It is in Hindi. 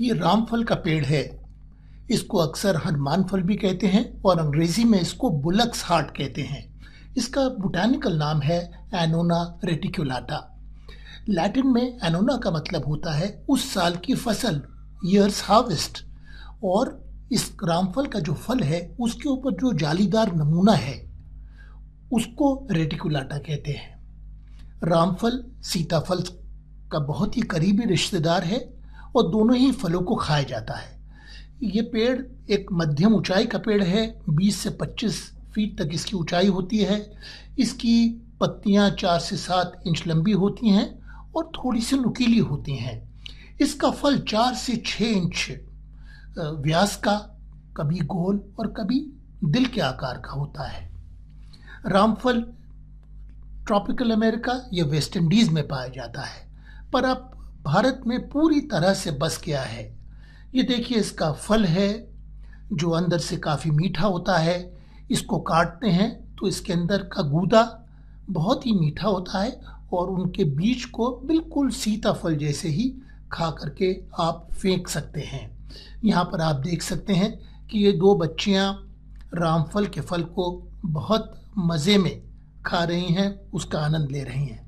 ये रामफल का पेड़ है इसको अक्सर हनुमान फल भी कहते हैं और अंग्रेजी में इसको बुलक्स हार्ट कहते हैं इसका बोटानिकल नाम है एनोना रेटिकुलाटा लैटिन में एनोना का मतलब होता है उस साल की फसल ईयर्स हार्वेस्ट और इस रामफल का जो फल है उसके ऊपर जो जालीदार नमूना है उसको रेटिकुलाटा कहते हैं रामफल सीताफल का बहुत ही करीबी रिश्तेदार है और दोनों ही फलों को खाया जाता है ये पेड़ एक मध्यम ऊंचाई का पेड़ है 20 से 25 फीट तक इसकी ऊंचाई होती है इसकी पत्तियां चार से सात इंच लंबी होती हैं और थोड़ी सी नुकीली होती हैं इसका फल चार से छः इंच व्यास का कभी गोल और कभी दिल के आकार का होता है रामफल ट्रॉपिकल अमेरिका या वेस्ट इंडीज़ में पाया जाता है पर आप भारत में पूरी तरह से बस गया है ये देखिए इसका फल है जो अंदर से काफ़ी मीठा होता है इसको काटते हैं तो इसके अंदर का गूदा बहुत ही मीठा होता है और उनके बीज को बिल्कुल सीताफल जैसे ही खा करके आप फेंक सकते हैं यहाँ पर आप देख सकते हैं कि ये दो बच्चियाँ रामफल के फल को बहुत मज़े में खा रही हैं उसका आनंद ले रही हैं